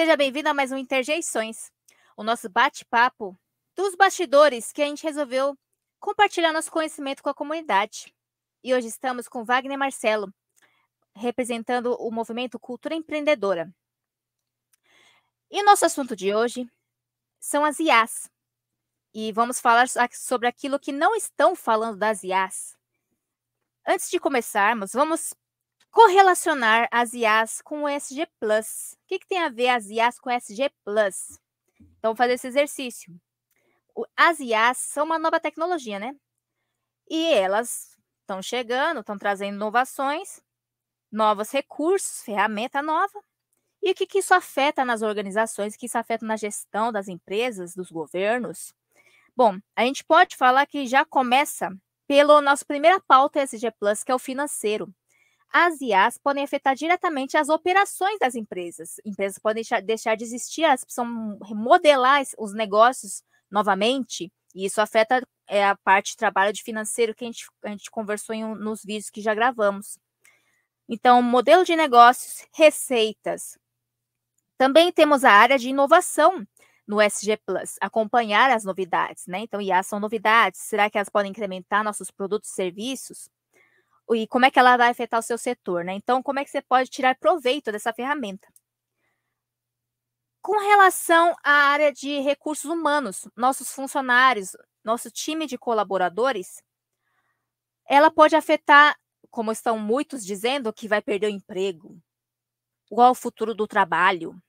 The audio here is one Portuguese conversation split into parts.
Seja bem-vindo a mais um Interjeições, o nosso bate-papo dos bastidores que a gente resolveu compartilhar nosso conhecimento com a comunidade. E hoje estamos com Wagner Marcelo, representando o movimento Cultura Empreendedora. E o nosso assunto de hoje são as IAs. E vamos falar sobre aquilo que não estão falando das IAs. Antes de começarmos, vamos correlacionar as IAs com o SG Plus. O que, que, tem a ver as IAs com o SG Plus? Então, vou fazer esse exercício. As IAs são uma nova tecnologia, né? E elas estão chegando, estão trazendo inovações, novos recursos, ferramenta nova. E o que, que isso afeta nas organizações, o que isso afeta na gestão das empresas, dos governos? Bom, a gente pode falar que já começa pela nossa primeira pauta SG Plus, que é o financeiro as IAs podem afetar diretamente as operações das empresas. Empresas podem deixar, de existir, elas precisam remodelar os negócios novamente, e isso afeta é, a parte de trabalho de financeiro que a gente, a gente conversou em, nos vídeos que já gravamos. Então, modelo de negócios, receitas. Também temos a área de inovação no SG Plus, acompanhar as novidades, né? Então, IAs são novidades. Será que elas podem incrementar nossos produtos e serviços? e como é que ela vai afetar o seu setor, né? Então, como é que você pode tirar proveito dessa ferramenta? Com relação à área de recursos humanos, nossos funcionários, nosso time de colaboradores, ela pode afetar, como estão muitos dizendo, que vai perder o emprego, qual o futuro do trabalho.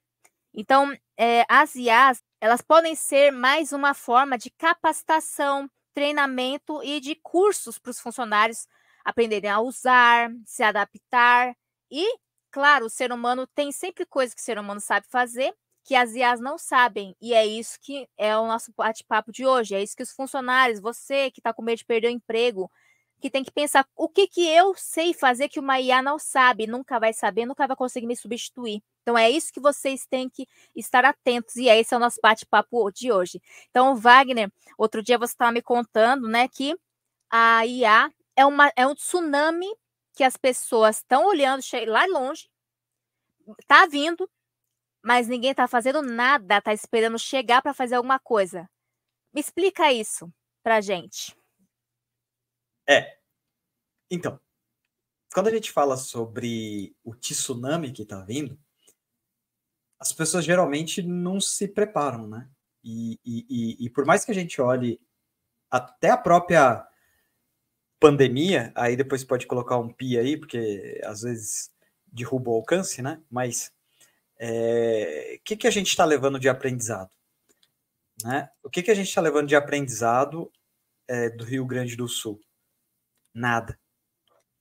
Então, é, as IAs, elas podem ser mais uma forma de capacitação, treinamento e de cursos para os funcionários aprenderem a usar, se adaptar e, claro, o ser humano tem sempre coisas que o ser humano sabe fazer que as IAs não sabem. E é isso que é o nosso bate-papo de hoje. É isso que os funcionários, você que está com medo de perder o emprego, que tem que pensar o que, que eu sei fazer que uma IA não sabe, nunca vai saber, nunca vai conseguir me substituir. Então é isso que vocês têm que estar atentos e é esse é o nosso bate-papo de hoje. Então, Wagner, outro dia você estava me contando, né, que a IA é, uma, é um tsunami que as pessoas estão olhando lá longe, tá vindo, mas ninguém tá fazendo nada, tá esperando chegar para fazer alguma coisa. Me explica isso pra gente. É. Então, quando a gente fala sobre o tsunami que tá vindo, as pessoas geralmente não se preparam, né? E, e, e, e por mais que a gente olhe até a própria pandemia, aí depois pode colocar um pi aí, porque às vezes derruba o alcance, né? Mas o é, que, que a gente está levando de aprendizado? Né? O que, que a gente está levando de aprendizado é, do Rio Grande do Sul? Nada.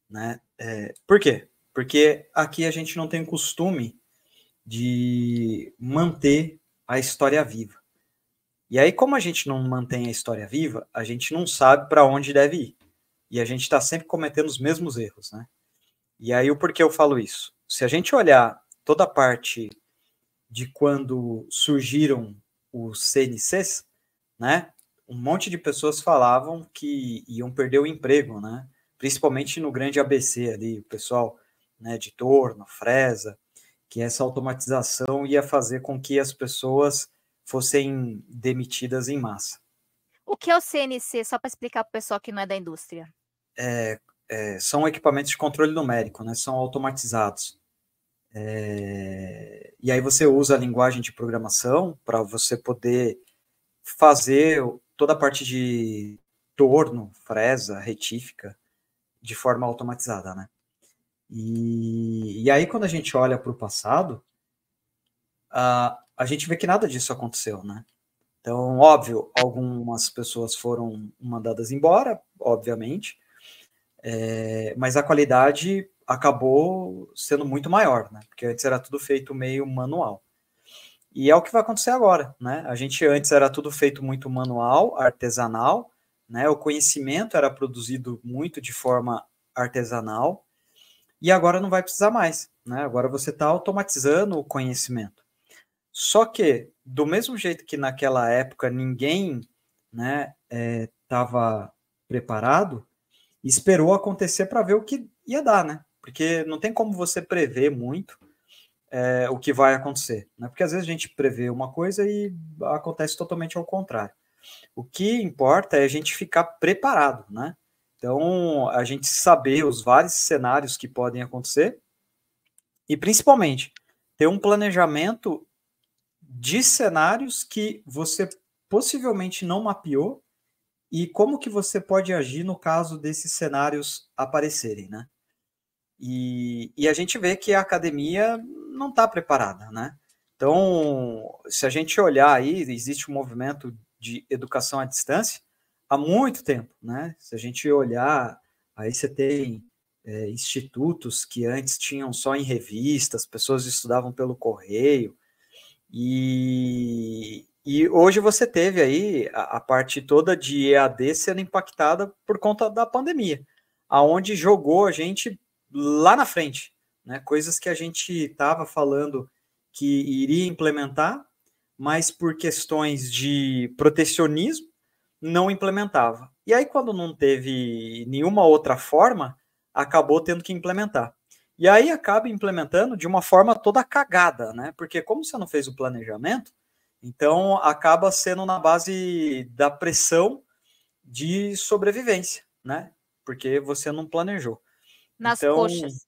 Né? É, por quê? Porque aqui a gente não tem o costume de manter a história viva. E aí, como a gente não mantém a história viva, a gente não sabe para onde deve ir. E a gente está sempre cometendo os mesmos erros, né? E aí o porquê eu falo isso? Se a gente olhar toda a parte de quando surgiram os CNCs, né? Um monte de pessoas falavam que iam perder o emprego, né? Principalmente no grande ABC ali, o pessoal, né, de Torno, Fresa, que essa automatização ia fazer com que as pessoas fossem demitidas em massa. O que é o CNC, só para explicar para o pessoal que não é da indústria? é, é, são equipamentos de controle numérico, né? São automatizados. É, e aí você usa a linguagem de programação para você poder fazer toda a parte de torno, fresa, retífica, de forma automatizada, né? E, e aí quando a gente olha para o passado, a, a gente vê que nada disso aconteceu, né? Então, óbvio, algumas pessoas foram mandadas embora, obviamente, é, mas a qualidade acabou sendo muito maior, né? Porque antes era tudo feito meio manual. E é o que vai acontecer agora, né? A gente antes era tudo feito muito manual, artesanal, né? O conhecimento era produzido muito de forma artesanal e agora não vai precisar mais, né? Agora você está automatizando o conhecimento. Só que do mesmo jeito que naquela época ninguém, né, estava é, preparado, e esperou acontecer para ver o que ia dar, né? Porque não tem como você prever muito é, o que vai acontecer, né? Porque às vezes a gente prevê uma coisa e acontece totalmente ao contrário. O que importa é a gente ficar preparado, né? Então, a gente saber os vários cenários que podem acontecer e, principalmente, ter um planejamento de cenários que você possivelmente não mapeou e como que você pode agir no caso desses cenários aparecerem, né? E, e a gente vê que a academia não está preparada, né? Então, se a gente olhar aí, existe um movimento de educação à distância há muito tempo, né? Se a gente olhar, aí você tem é, institutos que antes tinham só em revistas, pessoas estudavam pelo correio, e, e hoje você teve aí a, a, parte toda de EAD sendo impactada por conta da pandemia, aonde jogou a gente lá na frente, né? Coisas que a gente estava falando que iria implementar, mas por questões de protecionismo não implementava. E aí quando não teve nenhuma outra forma, acabou tendo que implementar. E aí acaba implementando de uma forma toda cagada, né? Porque como você não fez o planejamento, então, acaba sendo na base da pressão de sobrevivência, né? Porque você não planejou. Nas então, coxas.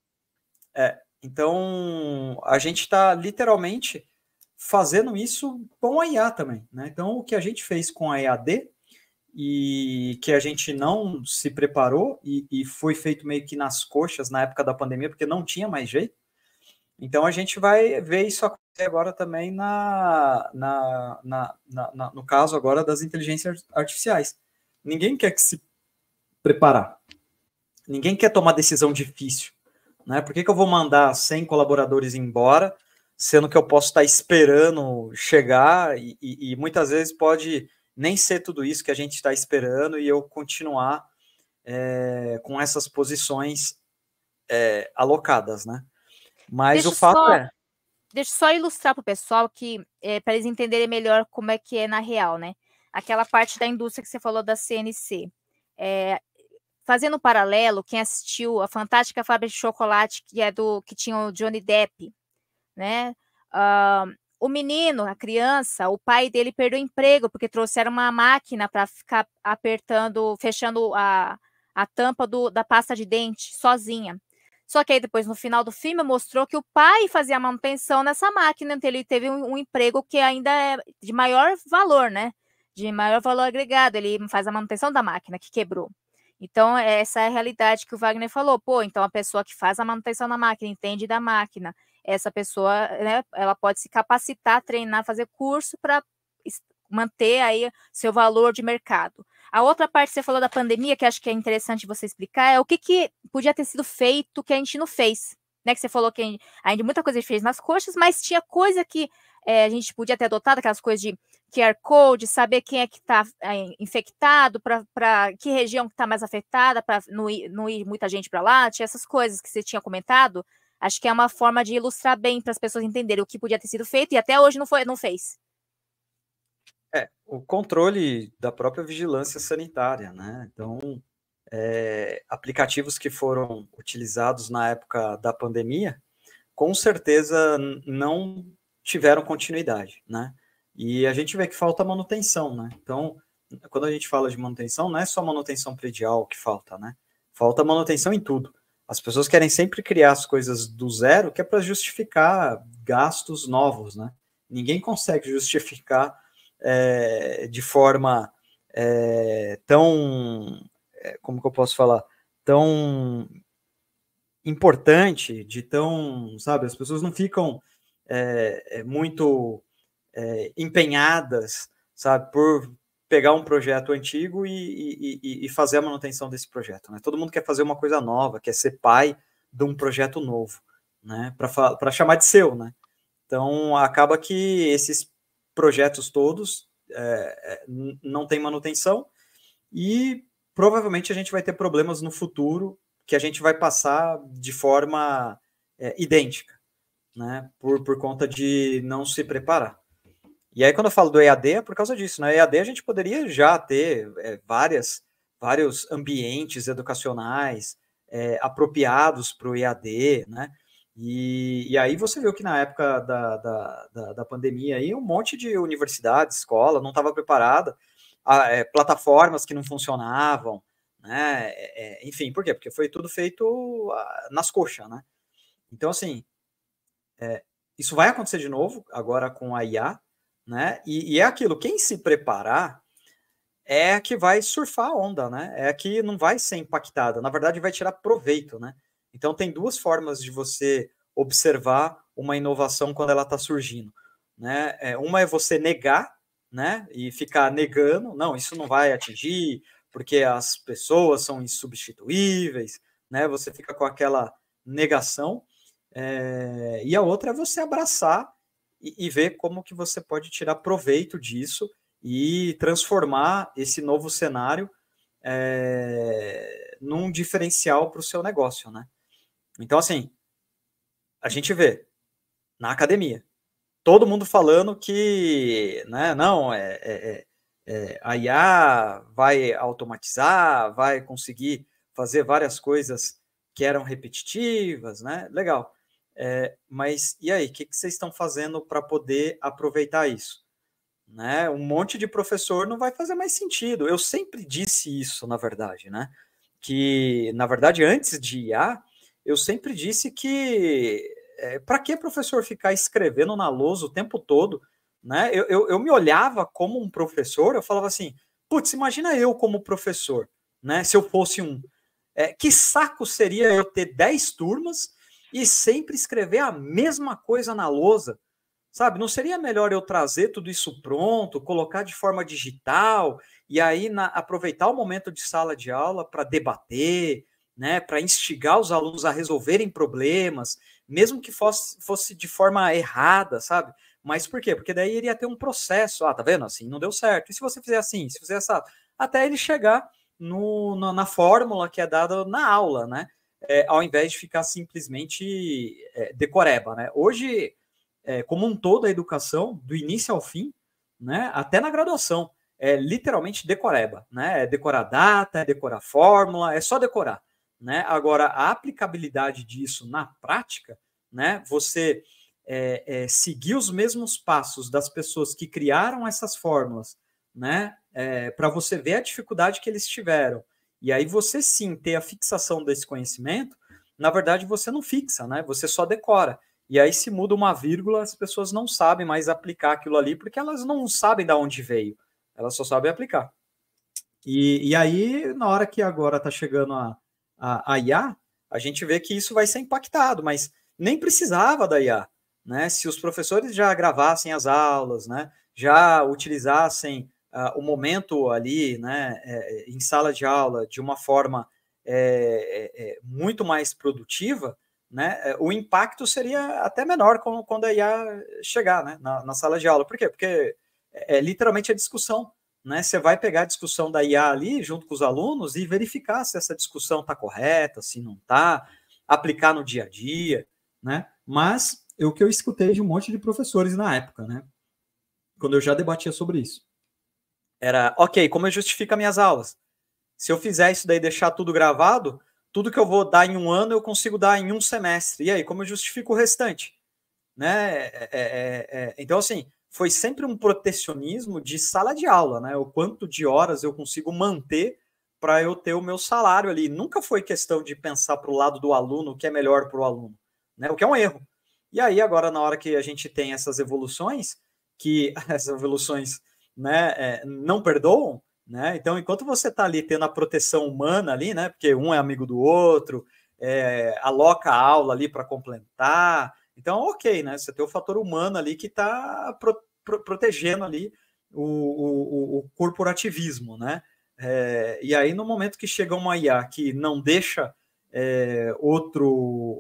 É, então, a gente está literalmente fazendo isso com a IA também, né? Então, o que a gente fez com a EAD e que a gente não se preparou e, e foi feito meio que nas coxas na época da pandemia, porque não tinha mais jeito, então a gente vai ver isso acontecer agora também na, na, na, na, no caso agora das inteligências artificiais. Ninguém quer que se preparar. Ninguém quer tomar decisão difícil. Né? Por que, que eu vou mandar 100 colaboradores embora, sendo que eu posso estar esperando chegar e, e, e muitas vezes pode nem ser tudo isso que a gente está esperando e eu continuar é, com essas posições é, alocadas, né? Mas deixa o fato só, é. Deixa eu só ilustrar para o pessoal que é, eh, para eles entenderem melhor como é que é na real, né? Aquela parte da indústria que você falou da CNC. É, fazendo um paralelo, quem assistiu a Fantástica Fábrica de Chocolate, que é do que tinha o Johnny Depp, né? Uh, o menino, a criança, o pai dele perdeu o emprego porque trouxeram uma máquina para ficar apertando, fechando a, a tampa do, da pasta de dente sozinha. Só que aí depois, no final do filme, mostrou que o pai fazia manutenção nessa máquina, então ele teve um, um emprego que ainda é de maior valor, né? De maior valor agregado, ele faz a manutenção da máquina que quebrou. Então, é, essa é a realidade que o Wagner falou. Pô, então a pessoa que faz a manutenção na máquina, entende da máquina, essa pessoa, né, ela pode se capacitar, treinar, fazer curso para manter aí seu valor de mercado. A outra parte que você falou da pandemia, que acho que é interessante você explicar, é o que, que podia ter sido feito que a gente não fez. Né, que você falou que ainda muita coisa a gente fez nas coxas, mas tinha coisa que é, a gente podia ter adotado, aquelas coisas de QR Code, saber quem é que está é, eh, infectado, para que região que está mais afetada, para não, não, ir muita gente para lá, tinha essas coisas que você tinha comentado. Acho que é uma forma de ilustrar bem para as pessoas entenderem o que podia ter sido feito e até hoje não foi, não fez. É, o controle da própria vigilância sanitária, né? Então, é, aplicativos que foram utilizados na época da pandemia, com certeza não tiveram continuidade, né? E a gente vê que falta manutenção, né? Então, quando a gente fala de manutenção, não é só manutenção predial que falta, né? Falta manutenção em tudo. As pessoas querem sempre criar as coisas do zero, que é para justificar gastos novos, né? Ninguém consegue justificar é, de forma é, tão, é, como que eu posso falar, tão importante, de tão, sabe, as pessoas não ficam é, é muito é, empenhadas, sabe, por pegar um projeto antigo e, e, e, fazer a manutenção desse projeto, né? Todo mundo quer fazer uma coisa nova, quer ser pai de um projeto novo, né? Para chamar de seu, né? Então acaba que esses projetos todos, é, é não tem manutenção, e provavelmente a gente vai ter problemas no futuro que a gente vai passar de forma é, idêntica, né? Por, por conta de não se preparar. E aí, quando eu falo do EAD, é por causa disso. Na né? EAD, a gente poderia já ter é, várias, vários ambientes educacionais é, apropriados para o EAD, né? E, e aí você viu que na época da, da, da, da pandemia aí um monte de universidade, escola não estava preparada, a, ah, é, plataformas que não funcionavam, né? É, é, enfim, por quê? Porque foi tudo feito a, ah, nas coxas, né? Então, assim, é, isso vai acontecer de novo agora com a IA, né? E, e, é aquilo, quem se preparar é que vai surfar a onda, né? É que não vai ser impactada, na verdade vai tirar proveito, né? Então, tem duas formas de você observar uma inovação quando ela está surgindo. Né? É, uma é você negar né? e ficar negando, não, isso não vai atingir, porque as pessoas são insubstituíveis, né? você fica com aquela negação. É... e a outra é você abraçar e, e ver como que você pode tirar proveito disso e transformar esse novo cenário é, num diferencial para o seu negócio, né? Então, assim, a gente vê na academia todo mundo falando que, né, não, é, é, é, é a IA vai automatizar, vai conseguir fazer várias coisas que eram repetitivas, né? Legal. É, mas e aí, o que, que, vocês estão fazendo para poder aproveitar isso? Né? Um monte de professor não vai fazer mais sentido. Eu sempre disse isso, na verdade, né? Que, na verdade, antes de IA, eu sempre disse que é, para que professor ficar escrevendo na lousa o tempo todo, né? Eu, eu, eu me olhava como um professor, eu falava assim, putz, imagina eu como professor, né? Se eu fosse um. É, que saco seria eu ter 10 turmas e sempre escrever a mesma coisa na lousa, sabe? Não seria melhor eu trazer tudo isso pronto, colocar de forma digital e aí na, aproveitar o momento de sala de aula para debater, né, para instigar os alunos a resolverem problemas, mesmo que fosse, fosse de forma errada, sabe? Mas por quê? Porque daí iria ter um processo. Ah, tá vendo? Assim não deu certo. E se você fizer assim, se fizer essa, até ele chegar no, na, na fórmula que é dada na aula, né? É, ao invés de ficar simplesmente é, decoreba, né? Hoje, é, como um todo, a educação, do início ao fim, né? Até na graduação, é literalmente decoreba, né? É decorar data, é decorar fórmula, é só decorar. Né? Agora, a aplicabilidade disso na prática, né? você é, é, seguir os mesmos passos das pessoas que criaram essas fórmulas, né? É, para você ver a dificuldade que eles tiveram. E aí você sim ter a fixação desse conhecimento, na verdade você não fixa, né? Você só decora. E aí se muda uma vírgula, as pessoas não sabem mais aplicar aquilo ali, porque elas não sabem de onde veio. Elas só sabem aplicar. E, e aí, na hora que agora está chegando a, a, a IA, a gente vê que isso vai ser impactado, mas nem precisava da IA, né? Se os professores já gravassem as aulas, né? Já utilizassem uh, o momento ali, né? É, é, em sala de aula de uma forma é, é, é muito mais produtiva, né? É, o impacto seria até menor quando, quando a IA chegar, né? Na, na sala de aula. Por quê? Porque é literalmente a discussão né, você vai pegar a discussão da IA ali junto com os alunos e verificar se essa discussão está correta, se não está, aplicar no dia a dia, né? Mas é o que eu escutei de um monte de professores na época, né? Quando eu já debatia sobre isso. Era, ok, como eu justifico minhas aulas? Se eu fizer isso daí deixar tudo gravado, tudo que eu vou dar em um ano eu consigo dar em um semestre. E aí, como eu justifico o restante? Né? É, é, é, é então, assim, foi sempre um protecionismo de sala de aula, né? O quanto de horas eu consigo manter para eu ter o meu salário ali. Nunca foi questão de pensar para o lado do aluno o que é melhor para o aluno, né? O que é um erro. E aí, agora, na hora que a gente tem essas evoluções, que essas evoluções né, é, não perdoam, né? Então, enquanto você está ali tendo a proteção humana ali, né? Porque um é amigo do outro, é, aloca a aula ali para complementar, então, ok, né? Você tem o fator humano ali que está pro, pro, protegendo ali o, o, o corporativismo, né? É, e aí, no momento que chega uma IA que não deixa é, outro,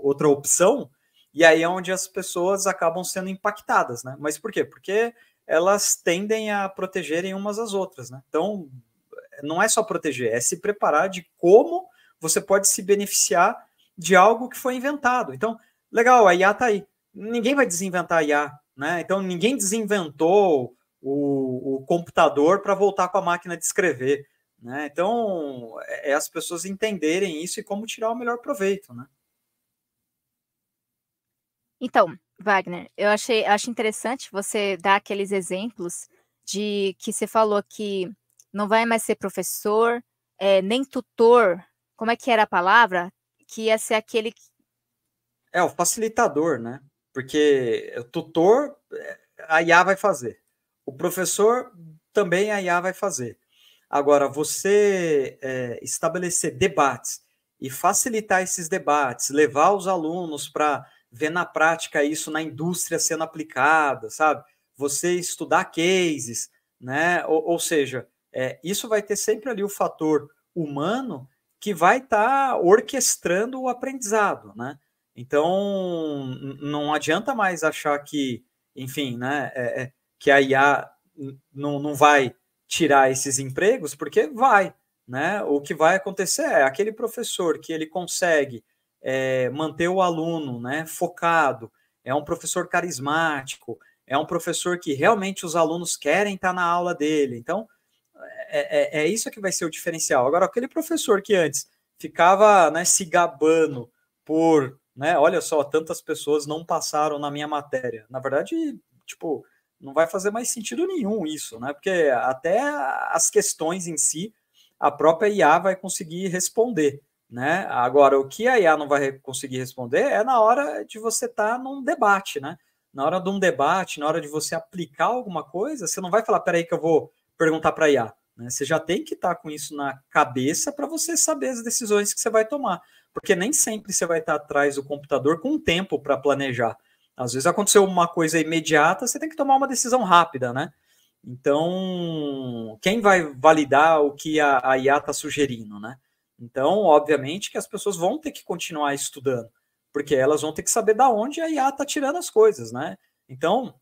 outra opção, e aí é onde as pessoas acabam sendo impactadas, né? Mas por quê? Porque elas tendem a protegerem umas às outras, né? Então, não é só proteger, é se preparar de como você pode se beneficiar de algo que foi inventado. Então, legal, a IA está aí ninguém vai desinventar IA, né? Então ninguém desinventou o, o computador para voltar com a máquina de escrever, né? Então é, é as pessoas entenderem isso e como tirar o melhor proveito, né? Então, Wagner, eu achei acho interessante você dar aqueles exemplos de que você falou que não vai mais ser professor, é, nem tutor, como é que era a palavra? Que ia ser aquele. É, o facilitador, né? porque é, o tutor é, a IA vai fazer, o professor também a IA vai fazer. Agora, você é, estabelecer debates e facilitar esses debates, levar os alunos para ver na prática isso na indústria sendo aplicada, sabe? Você estudar cases, né? Ou, ou seja, é, isso vai ter sempre ali o fator humano que vai estar tá orquestrando o aprendizado, né? Então, não adianta mais achar que, enfim, né, é, é que a IA não, não vai tirar esses empregos, porque vai. Né? O que vai acontecer é aquele professor que ele consegue é, manter o aluno né, focado, é um professor carismático, é um professor que realmente os alunos querem estar na aula dele. Então, é, é, é isso que vai ser o diferencial. Agora, aquele professor que antes ficava né, se gabando por né? Olha só, tantas pessoas não passaram na minha matéria. Na verdade, tipo, não vai fazer mais sentido nenhum isso, né? Porque até as questões em si, a própria IA vai conseguir responder, né? Agora, o que a IA não vai conseguir responder é na hora de você estar tá num debate, né? Na hora de um debate, na hora de você aplicar alguma coisa, você não vai falar, peraí que eu vou perguntar para a IA. Né? Você já tem que estar com isso na cabeça para você saber as decisões que você vai tomar. Porque nem sempre você vai estar atrás do computador com tempo para planejar. Às vezes aconteceu uma coisa imediata, você tem que tomar uma decisão rápida, né? Então, quem vai validar o que a, a IA está sugerindo, né? Então, obviamente que as pessoas vão ter que continuar estudando, porque elas vão ter que saber da onde a IA está tirando as coisas, né? Então,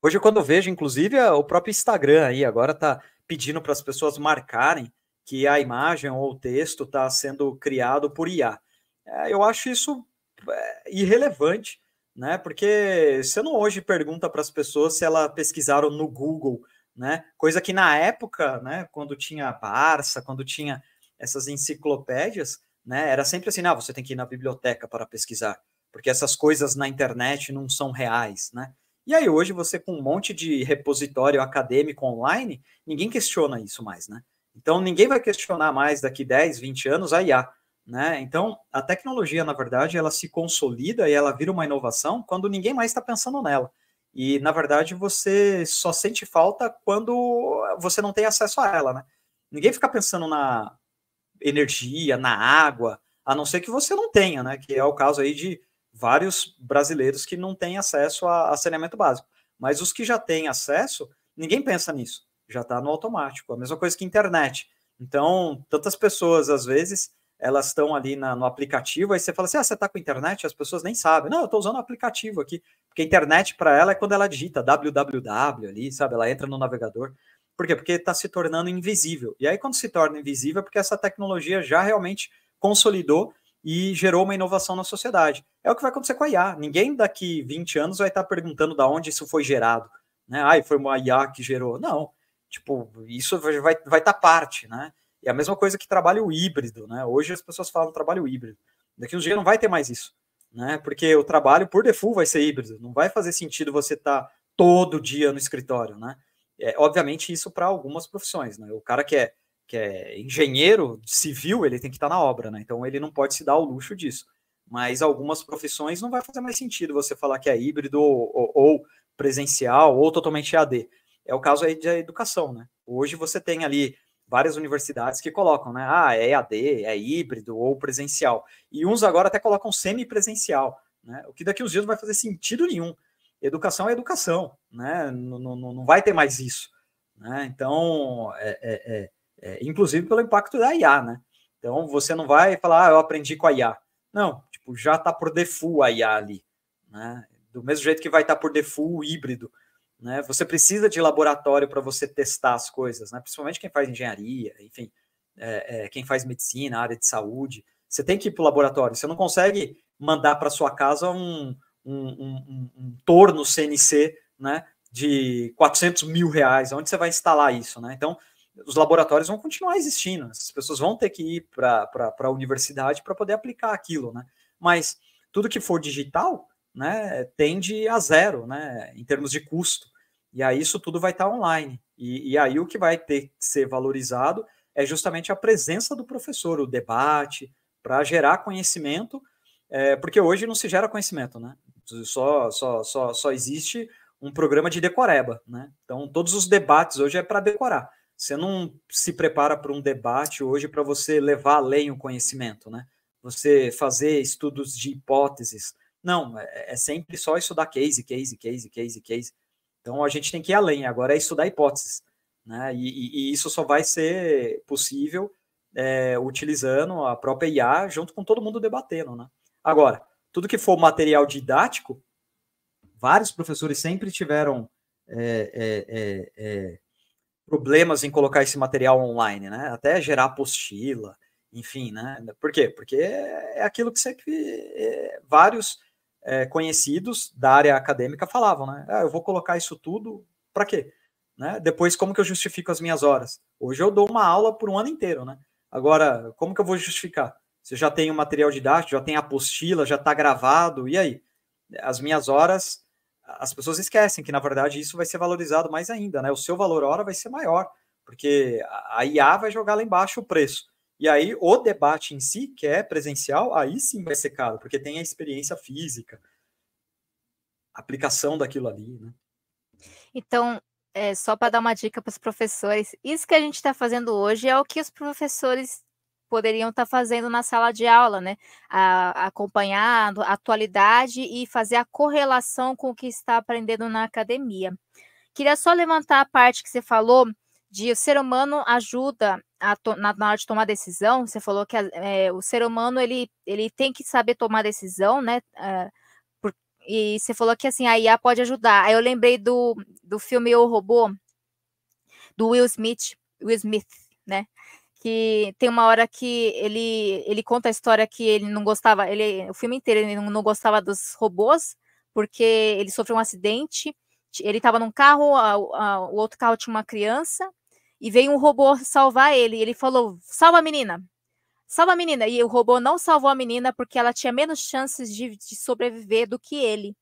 hoje quando eu vejo, inclusive, o próprio Instagram aí agora está pedindo para as pessoas marcarem que a imagem ou o texto está sendo criado por IA. É, eu acho isso é, irrelevante, né? Porque você não hoje pergunta para as pessoas se elas pesquisaram no Google, né? Coisa que na época, né? Quando tinha Barça, quando tinha essas enciclopédias, né? Era sempre assim, ah, você tem que ir na biblioteca para pesquisar, porque essas coisas na internet não são reais, né? E aí hoje você com um monte de repositório acadêmico online, ninguém questiona isso mais, né? Então ninguém vai questionar mais daqui 10, 20 anos a IA, né? Então a tecnologia, na verdade, ela se consolida e ela vira uma inovação quando ninguém mais está pensando nela. E na verdade você só sente falta quando você não tem acesso a ela, né? Ninguém fica pensando na energia, na água, a não ser que você não tenha, né? Que é o caso aí de vários brasileiros que não têm acesso a, a saneamento básico. Mas os que já têm acesso, ninguém pensa nisso. Já está no automático. A mesma coisa que internet. Então, tantas pessoas, às vezes, elas estão ali na, no aplicativo, aí você fala assim: ah, você está com internet? As pessoas nem sabem. Não, eu estou usando o aplicativo aqui. Porque internet para ela é quando ela digita www ali, sabe? Ela entra no navegador. Por quê? Porque está se tornando invisível. E aí, quando se torna invisível, é porque essa tecnologia já realmente consolidou e gerou uma inovação na sociedade. É o que vai acontecer com a IA. Ninguém daqui 20 anos vai estar perguntando de onde isso foi gerado. Né? Ah, foi uma IA que gerou. Não. Tipo, isso vai estar vai tá parte, né? É a mesma coisa que trabalho híbrido, né? Hoje as pessoas falam trabalho híbrido. Daqui uns dias não vai ter mais isso, né? Porque o trabalho, por default, vai ser híbrido. Não vai fazer sentido você estar tá todo dia no escritório, né? É, obviamente, isso para algumas profissões, né? O cara que é que é engenheiro civil, ele tem que estar tá na obra, né? Então ele não pode se dar o luxo disso. Mas algumas profissões não vai fazer mais sentido você falar que é híbrido ou, ou, ou presencial ou totalmente AD. É o caso aí da educação, né? Hoje você tem ali várias universidades que colocam, né? Ah, é AD, é híbrido ou presencial. E uns agora até colocam semi-presencial, né? O que daqui uns dias não vai fazer sentido nenhum. Educação é educação, né? Não, não, não vai ter mais isso. Né? Então, é, é, é é, inclusive pelo impacto da IA, né? Então você não vai falar, ah, eu aprendi com a IA. Não, tipo, já está por default a IA ali. Né? Do mesmo jeito que vai estar tá por default o híbrido. Né? Você precisa de laboratório para você testar as coisas, né? principalmente quem faz engenharia, enfim, é, é, quem faz medicina, área de saúde. Você tem que ir para o laboratório. Você não consegue mandar para sua casa um, um, um, um, torno CNC né? de 400 mil reais. Onde você vai instalar isso? Né? Então, os laboratórios vão continuar existindo, né? as pessoas vão ter que ir para a universidade para poder aplicar aquilo, né? Mas tudo que for digital, né, tende a zero, né, em termos de custo. E aí isso tudo vai estar tá online. E, e aí o que vai ter que ser valorizado é justamente a presença do professor, o debate, para gerar conhecimento, é, porque hoje não se gera conhecimento, né? Só, só, só, só existe um programa de decoreba, né? Então todos os debates hoje é para decorar você não se prepara para um debate hoje para você levar além o conhecimento, né? Você fazer estudos de hipóteses. Não, é, é sempre só estudar case, case, case, case, case. Então a gente tem que ir além, agora é estudar hipóteses. Né? E, e, e isso só vai ser possível é, utilizando a própria IA junto com todo mundo debatendo. Né? Agora, tudo que for material didático, vários professores sempre tiveram é, é, é, é problemas em colocar esse material online, né? Até gerar apostila, enfim, né? Por quê? Porque é aquilo que sempre é, vários é, conhecidos da área acadêmica falavam, né? Ah, eu vou colocar isso tudo para quê? Né? Depois, como que eu justifico as minhas horas? Hoje eu dou uma aula por um ano inteiro, né? Agora, como que eu vou justificar? Você já tem o material didático, já tem a apostila, já está gravado, e aí? As minhas horas as pessoas esquecem que, na verdade, isso vai ser valorizado mais ainda, né? O seu valor hora vai ser maior, porque a IA vai jogar lá embaixo o preço. E aí o debate em si, que é presencial, aí sim vai ser caro, porque tem a experiência física, a aplicação daquilo ali, né? Então, é, só para dar uma dica para os professores, isso que a gente está fazendo hoje é o que os professores poderiam estar tá fazendo na sala de aula, né? A, acompanhar a atualidade e fazer a correlação com o que está aprendendo na academia. Queria só levantar a parte que você falou de o ser humano ajuda a, na, na, hora de tomar decisão. Você falou que é, o ser humano ele, ele tem que saber tomar decisão, né? É, por, e você falou que assim a IA pode ajudar. Aí eu lembrei do, do filme O Robô do Will Smith, Will Smith, né? que tem uma hora que ele ele conta a história que ele não gostava, ele o filme inteiro ele não, não gostava dos robôs porque ele sofreu um acidente, ele estava num carro, a, a, o outro carro tinha uma criança e veio um robô salvar ele, ele falou: "Salva a menina". Salva a menina e o robô não salvou a menina porque ela tinha menos chances de, de sobreviver do que ele.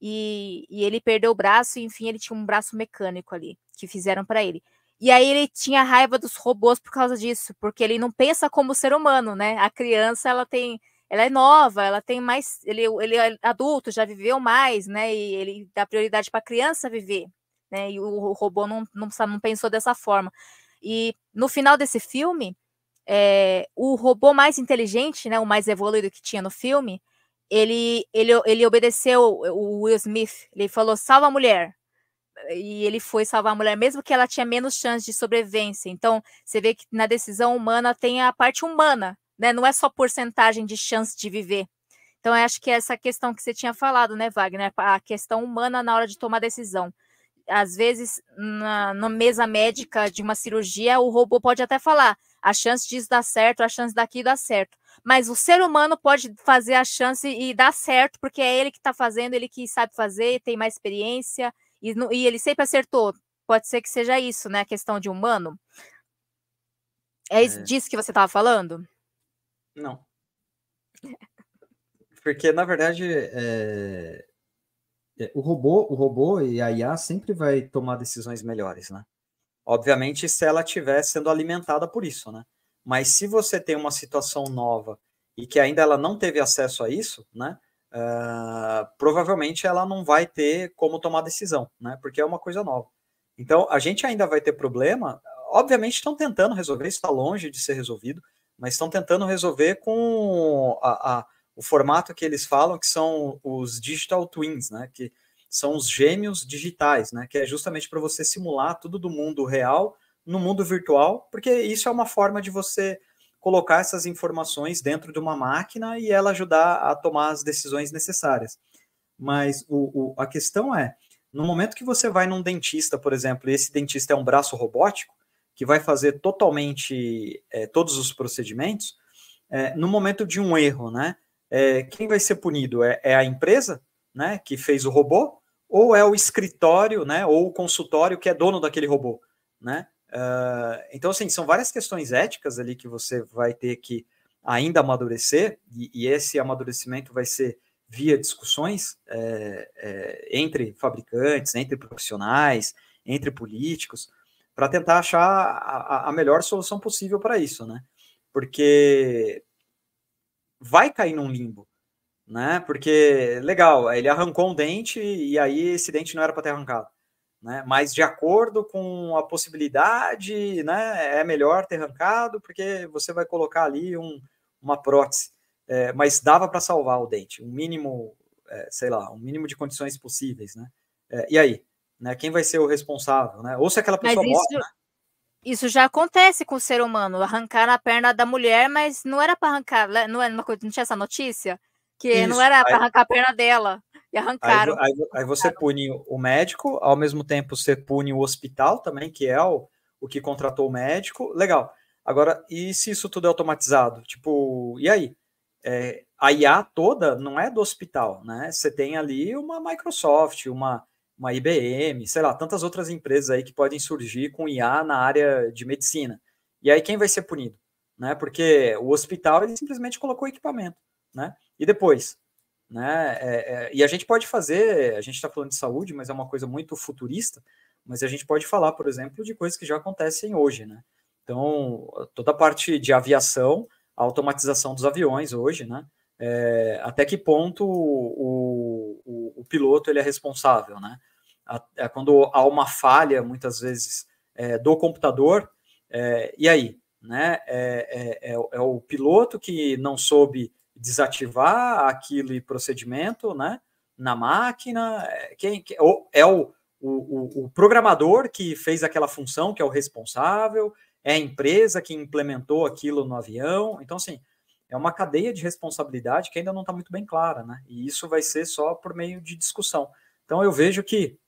E, e ele perdeu o braço, e, enfim, ele tinha um braço mecânico ali que fizeram para ele. E aí ele tinha raiva dos robôs por causa disso, porque ele não pensa como ser humano, né? A criança, ela tem, ela é nova, ela tem mais, ele, ele é adulto, já viveu mais, né? E ele dá prioridade para a criança viver, né? E o robô não, não, não pensou dessa forma. E no final desse filme, é, o robô mais inteligente, né? O mais evoluído que tinha no filme, ele, ele, ele obedeceu o Will Smith. Ele falou: salva a mulher e ele foi salvar a mulher, mesmo que ela tinha menos chance de sobrevivência. Então, você vê que na decisão humana tem a parte humana, né? Não é só porcentagem de chance de viver. Então, eu acho que é essa questão que você tinha falado, né, Wagner? A questão humana na hora de tomar decisão. Às vezes, na, na mesa médica de uma cirurgia, o robô pode até falar: a chance disso dar certo, a chance daqui dar certo. Mas o ser humano pode fazer a chance e dar certo, porque é ele que está fazendo, ele que sabe fazer, tem mais experiência, e, no, e ele sempre acertou. Pode ser que seja isso, né? A questão de humano. É, é. disso que você estava falando? Não. Porque, na verdade, é, é... o, robô, o robô e a IA sempre vai tomar decisões melhores, né? Obviamente, se ela estiver sendo alimentada por isso, né? Mas se você tem uma situação nova e que ainda ela não teve acesso a isso, né? uh, provavelmente ela não vai ter como tomar decisão, né? Porque é uma coisa nova. Então, a gente ainda vai ter problema. Obviamente, estão tentando resolver, está longe de ser resolvido, mas estão tentando resolver com a, a, o formato que eles falam, que são os digital twins, né? Que são os gêmeos digitais, né? Que é justamente para você simular tudo do mundo real no mundo virtual, porque isso é uma forma de você colocar essas informações dentro de uma máquina e ela ajudar a tomar as decisões necessárias. Mas o, o, a questão é, no momento que você vai num dentista, por exemplo, e esse dentista é um braço robótico, que vai fazer totalmente é, todos os procedimentos, é, no momento de um erro, né? É, quem vai ser punido? É, é a empresa, né, que fez o robô, ou é o escritório, né, ou o consultório que é dono daquele robô, né? Uh, então, assim, são várias questões éticas ali que você vai ter que ainda amadurecer, e, e esse amadurecimento vai ser via discussões é, é, entre fabricantes, entre profissionais, entre políticos, para tentar achar a, a, melhor solução possível para isso, né? Porque vai cair num limbo, né? Porque, legal, ele arrancou um dente e aí esse dente não era para ter arrancado. Né? Mas de acordo com a possibilidade, né, é melhor ter arrancado, porque você vai colocar ali um, uma prótese. É, mas dava para salvar o dente, um mínimo, é, sei lá, um mínimo de condições possíveis, né? É, e aí, né? Quem vai ser o responsável, né? Ou se aquela pessoa isso, morre, né? Isso já acontece com o ser humano, arrancar na perna da mulher, mas não era para arrancar, né? não, é coisa. não tinha essa notícia? Que isso, não era para arrancar a perna dela e arrancaram. Aí, aí, aí você pune o médico, ao mesmo tempo você pune o hospital também, que é o, o que contratou o médico. Legal. Agora, e se isso tudo é automatizado? Tipo, e aí? É, a IA toda não é do hospital, né? Você tem ali uma Microsoft, uma, uma IBM, sei lá, tantas outras empresas aí que podem surgir com IA na área de medicina. E aí quem vai ser punido? Né? Porque o hospital ele simplesmente colocou equipamento, né? E depois, né? É, é, e a gente pode fazer, a gente está falando de saúde, mas é uma coisa muito futurista, mas a gente pode falar, por exemplo, de coisas que já acontecem hoje, né? Então, toda a parte de aviação, a automatização dos aviões hoje, né? É, até que ponto o, o, o, piloto ele é responsável, né? é quando há uma falha, muitas vezes, é, do computador, é, e aí? Né? É, é o piloto que não soube desativar aquele procedimento, né? Na máquina, é, quem, quem é o, o, o programador que fez aquela função que é o responsável, é a empresa que implementou aquilo no avião. Então, assim, é uma cadeia de responsabilidade que ainda não está muito bem clara, né? E isso vai ser só por meio de discussão. Então, eu vejo que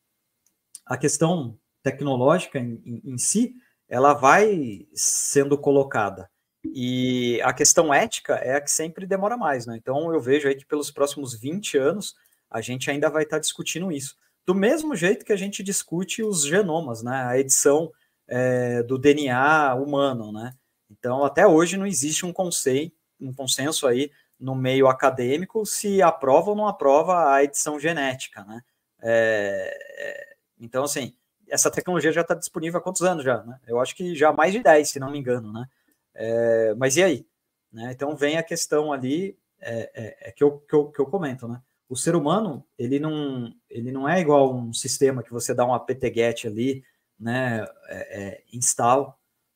a questão tecnológica em, em, em si, ela vai sendo colocada. E a questão ética é a que sempre demora mais, né? Então eu vejo aí que pelos próximos 20 anos a gente ainda vai estar tá discutindo isso. Do mesmo jeito que a gente discute os genomas, né? A edição é, do DNA humano, né? Então até hoje não existe um conceito, um consenso aí no meio acadêmico se aprova ou não aprova a edição genética, né? É, então assim essa tecnologia já está disponível há quantos anos já? Né? Eu acho que já há mais de 10, se não me engano, né? É, mas e aí? Né? Então vem a questão ali é, é, é, que, eu, que, eu, que eu comento, né? O ser humano, ele não, ele não é igual um sistema que você dá um apt-get ali, né, é, é install,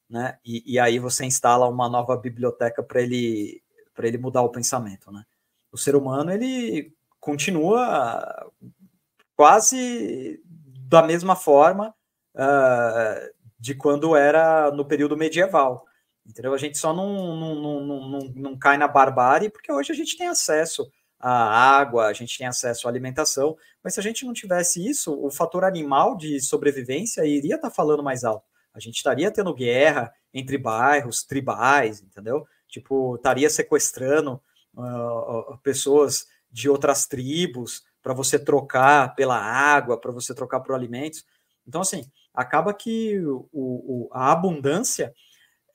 né, e, e, aí você instala uma nova biblioteca para ele, para ele mudar o pensamento, né? O ser humano, ele continua quase da mesma forma uh, de quando era no período medieval. Entendeu? A gente só não, não, não, não, não cai na barbárie, porque hoje a gente tem acesso à água, a gente tem acesso à alimentação, mas se a gente não tivesse isso, o fator animal de sobrevivência iria estar tá falando mais alto. A gente estaria tendo guerra entre bairros, tribais, entendeu? Tipo, estaria sequestrando uh, pessoas de outras tribos para você trocar pela água, para você trocar por alimentos. Então, assim, acaba que o, o, a abundância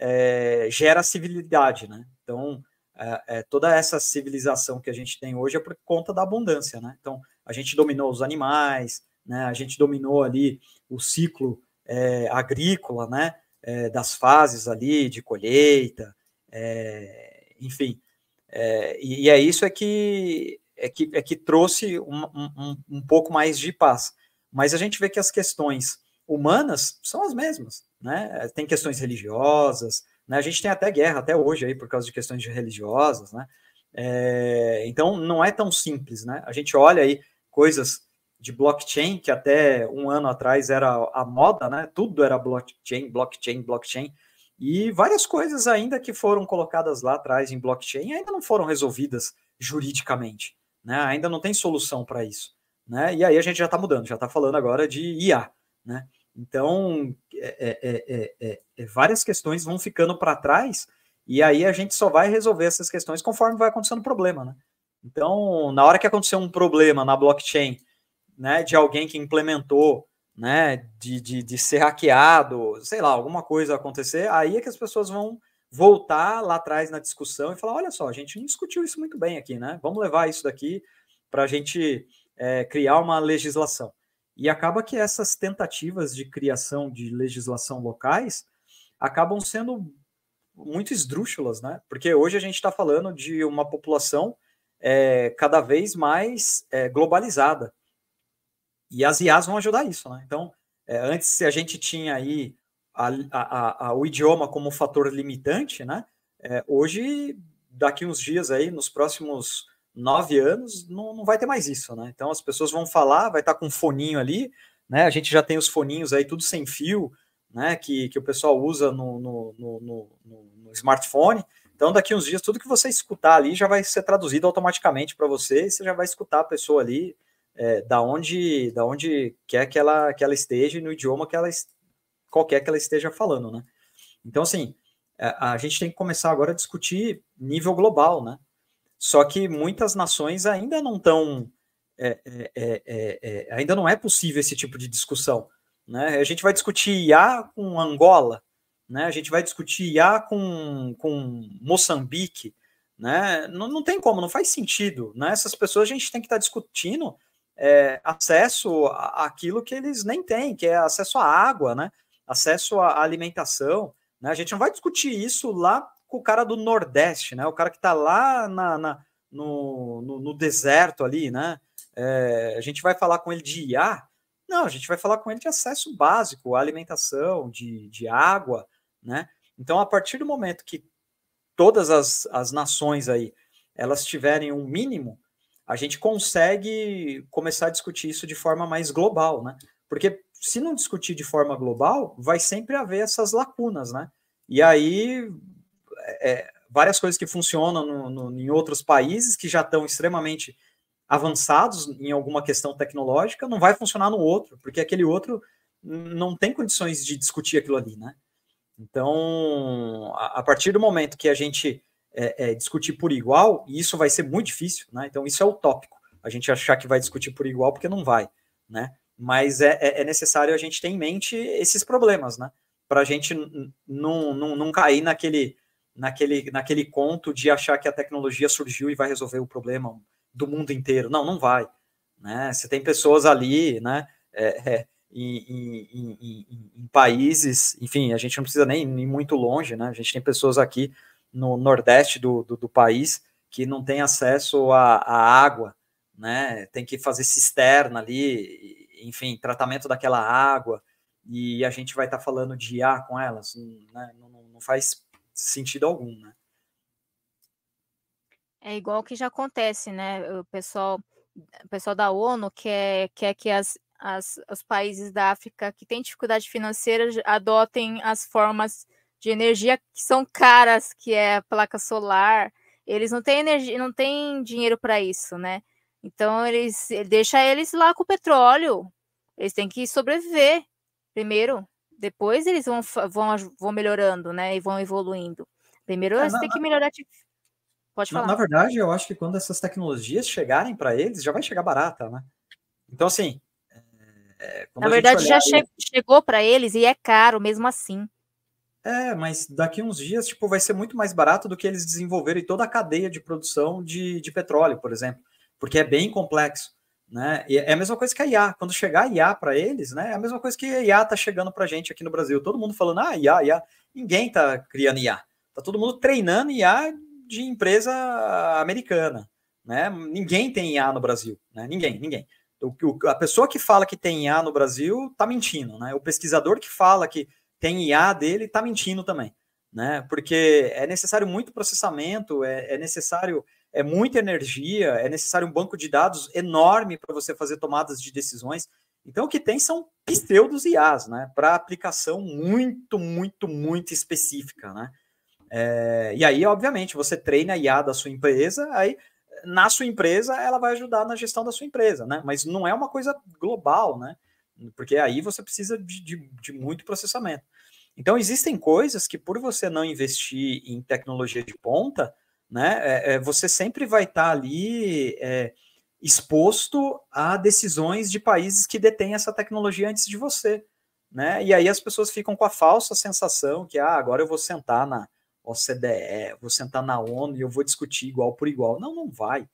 é, gera civilidade, né? Então, é, é, toda essa civilização que a gente tem hoje é por conta da abundância, né? Então, a gente dominou os animais, né? A gente dominou ali o ciclo é, agrícola, né? das fases ali de colheita, enfim. E, e, é isso é que é que, é que trouxe um, um, um pouco mais de paz. Mas a gente vê que as questões humanas são as mesmas, né? É, tem questões religiosas, né? A gente tem até guerra até hoje aí por causa de questões religiosas, né? É, então não é tão simples, né? A gente olha aí coisas de blockchain que até um ano atrás era a moda, né? Tudo era blockchain, blockchain, blockchain e várias coisas ainda que foram colocadas lá atrás em blockchain ainda não foram resolvidas juridicamente, né? Ainda não tem solução para isso, né? E aí a gente já está mudando, já está falando agora de IA, né? Então, é é é, é, é, é, várias questões vão ficando para trás e aí a gente só vai resolver essas questões conforme vai acontecendo o problema, né? Então, na hora que acontecer um problema na blockchain, né, de alguém que implementou, né, de, de, de ser hackeado, sei lá, alguma coisa acontecer, aí é que as pessoas vão voltar lá atrás na discussão e falar, olha só, a gente não discutiu isso muito bem aqui, né? Vamos levar isso daqui para a gente criar uma legislação. E acaba que essas tentativas de criação de legislação locais acabam sendo muito esdrúxulas, né? Porque hoje a gente está falando de uma população é, cada vez mais é, globalizada. E as IAs vão ajudar isso, né? Então, é, antes a gente tinha aí a, a, a, o idioma como fator limitante, né? É, hoje, daqui uns dias aí, nos próximos nove anos, não, não vai ter mais isso, né? Então as pessoas vão falar, vai estar tá com um foninho ali, né? A gente já tem os foninhos aí, tudo sem fio, né? Que, que o pessoal usa no, no, no, no smartphone. Então, daqui uns dias, tudo que você escutar ali já vai ser traduzido automaticamente para você e você já vai escutar a pessoa ali é, da onde da onde quer que ela, que ela esteja no idioma que ela qualquer que ela esteja falando, né? Então, assim, é, a gente tem que começar agora a discutir nível global, né? Só que muitas nações ainda não estão. É é, é, é, é, ainda não é possível esse tipo de discussão. Né? A gente vai discutir IA com Angola, né? a gente vai discutir IA com, com Moçambique. Né? Não, não tem como, não faz sentido. Né? Essas pessoas a gente tem que estar tá discutindo é, acesso àquilo que eles nem têm, que é acesso à água, né? acesso à alimentação. Né? A gente não vai discutir isso lá com o cara do Nordeste, né? O cara que está lá na, na no, no, no, deserto ali, né? É, a gente vai falar com ele de IA? Não, a gente vai falar com ele de acesso básico, alimentação, de, de água, né? Então, a partir do momento que todas as, as nações aí elas tiverem um mínimo, a gente consegue começar a discutir isso de forma mais global, né? Porque se não discutir de forma global, vai sempre haver essas lacunas, né? E aí é, é, várias coisas que funcionam no, no, em outros países que já estão extremamente avançados em alguma questão tecnológica, não vai funcionar no outro, porque aquele outro não tem condições de discutir aquilo ali, né? Então, a, a partir do momento que a gente é, é, discutir por igual, e isso vai ser muito difícil, né? Então, isso é utópico, a gente achar que vai discutir por igual, porque não vai, né? Mas é, é, é necessário a gente ter em mente esses problemas, né? Para a gente não, não, não cair naquele, naquele, naquele conto de achar que a tecnologia surgiu e vai resolver o problema do mundo inteiro. Não, não vai. Né? Você tem pessoas ali, né? É, é, em, em, em, em, países, enfim, a gente não precisa nem ir muito longe, né? A gente tem pessoas aqui no nordeste do, do, do país que não tem acesso à, à água, né? Tem que fazer cisterna ali, enfim, tratamento daquela água, e a gente vai estar tá falando de ar com elas, né? não, não, não faz sentido algum, né? É igual que já acontece, né? O pessoal, o pessoal da ONU quer, quer que as, as, os países da África que têm dificuldade financeira adotem as formas de energia que são caras, que é a placa solar. Eles não têm energia, não têm dinheiro para isso, né? Então eles deixa eles lá com o petróleo. Eles têm que sobreviver primeiro. Depois eles vão, vão, vão melhorando, né? E vão evoluindo. Primeiro você é, tem que melhorar. Te... Pode falar. Na, na, verdade, eu acho que quando essas tecnologias chegarem para eles, já vai chegar barata, né? Então, assim. É, é na verdade, já che chegou para eles e é caro mesmo assim. É, mas daqui uns dias, tipo, vai ser muito mais barato do que eles desenvolverem toda a cadeia de produção de, de petróleo, por exemplo, porque é bem complexo. Né? E é a mesma coisa que a IA. Quando chegar a IA para eles, né, é a mesma coisa que a IA está chegando para a gente aqui no Brasil. Todo mundo falando, ah, IA, IA. Ninguém está criando IA. Está todo mundo treinando IA de empresa americana. Né? Ninguém tem IA no Brasil. Né? Ninguém, ninguém. O, o, a pessoa que fala que tem IA no Brasil está mentindo. Né? O pesquisador que fala que tem IA dele está mentindo também. Né? Porque é necessário muito processamento, é, é necessário é muita energia, é necessário um banco de dados enorme para você fazer tomadas de decisões. Então, o que tem são pseudos IAs, né? Para aplicação muito, muito, muito específica, né? É, e aí, obviamente, você treina a IA da sua empresa, aí na sua empresa ela vai ajudar na gestão da sua empresa, né? Mas não é uma coisa global, né? Porque aí você precisa de, de, de muito processamento. Então, existem coisas que, por você não investir em tecnologia de ponta, né? É, é, você sempre vai estar tá ali é, exposto a decisões de países que detêm essa tecnologia antes de você, né? E aí as pessoas ficam com a falsa sensação que ah, agora eu vou sentar na OCDE, vou sentar na ONU e eu vou discutir igual por igual. Não, não vai,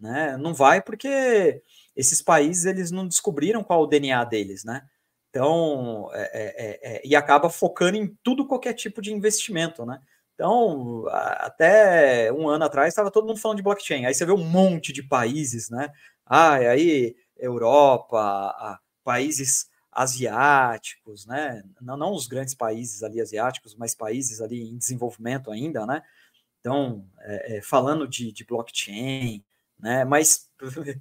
né? Não vai porque esses países eles não descobriram qual o DNA deles, né? Então, é é, é, é, e acaba focando em tudo qualquer tipo de investimento, né? Então, até um ano atrás estava todo mundo falando de blockchain. Aí você vê um monte de países, né? Ah, e aí Europa, países asiáticos, né? Não, não os grandes países ali asiáticos, mas países ali em desenvolvimento ainda, né? Então, é, é, falando de, de, blockchain, né? Mas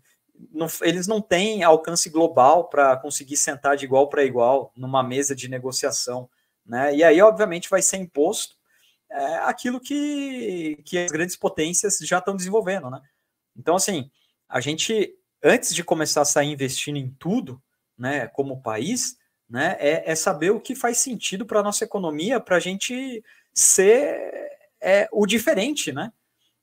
não, eles não têm alcance global para conseguir sentar de igual para igual numa mesa de negociação, né? E aí, obviamente, vai ser imposto é, aquilo que, que as grandes potências já estão desenvolvendo, né? Então, assim, a gente, antes de começar a sair investindo em tudo, né, como país, né, é, é saber o que faz sentido para a nossa economia, para a gente ser é, o diferente, né?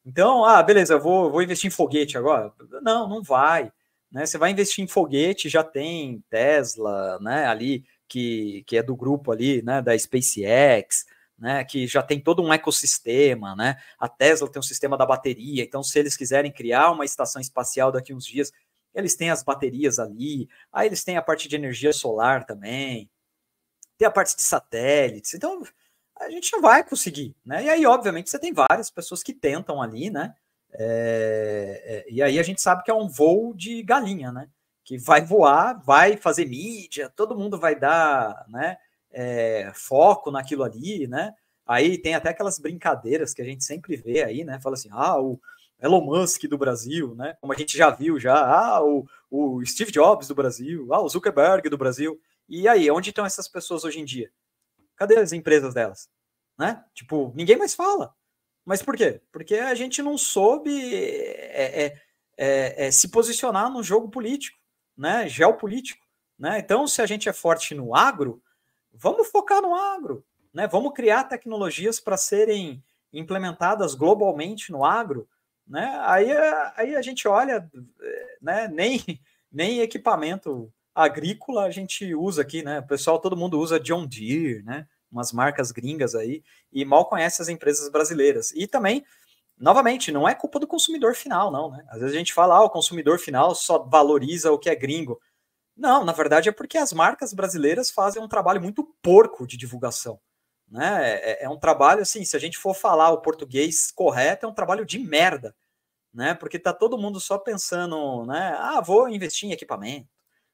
Então, ah, beleza, vou, vou investir em foguete agora. Não, não vai. Né? Você vai investir em foguete, já tem Tesla, né, ali, que, que é do grupo ali, né, da SpaceX, né, que já tem todo um ecossistema, né? A Tesla tem um sistema da bateria, então se eles quiserem criar uma estação espacial daqui a uns dias, eles têm as baterias ali, aí eles têm a parte de energia solar também, tem a parte de satélites, então a gente já vai conseguir, né? E aí, obviamente, você tem várias pessoas que tentam ali, né? É, é, e aí a gente sabe que é um voo de galinha, né? Que vai voar, vai fazer mídia, todo mundo vai dar, né? é, foco naquilo ali, né? Aí tem até aquelas brincadeiras que a gente sempre vê aí, né? Fala assim, ah, o Elon Musk do Brasil, né? Como a gente já viu já, ah, o, o Steve Jobs do Brasil, ah, o Zuckerberg do Brasil. E aí, onde estão essas pessoas hoje em dia? Cadê as empresas delas? Né? Tipo, ninguém mais fala. Mas por quê? Porque a gente não soube é, é, é, é se posicionar no jogo político, né? Geopolítico, né? Então, se a gente é forte no agro, vamos focar no agro, né? Vamos criar tecnologias para serem implementadas globalmente no agro, né? Aí, aí a gente olha, né? Nem, nem equipamento agrícola a gente usa aqui, né? O pessoal, todo mundo usa John Deere, né? Umas marcas gringas aí e mal conhece as empresas brasileiras. E também, novamente, não é culpa do consumidor final, não, né? Às vezes a gente fala, ah, o consumidor final só valoriza o que é gringo. Não, na verdade é porque as marcas brasileiras fazem um trabalho muito porco de divulgação. Né? É, é, é um trabalho, assim, se a gente for falar o português correto, é um trabalho de merda. Né? Porque tá todo mundo só pensando, né? Ah, vou investir em equipamento,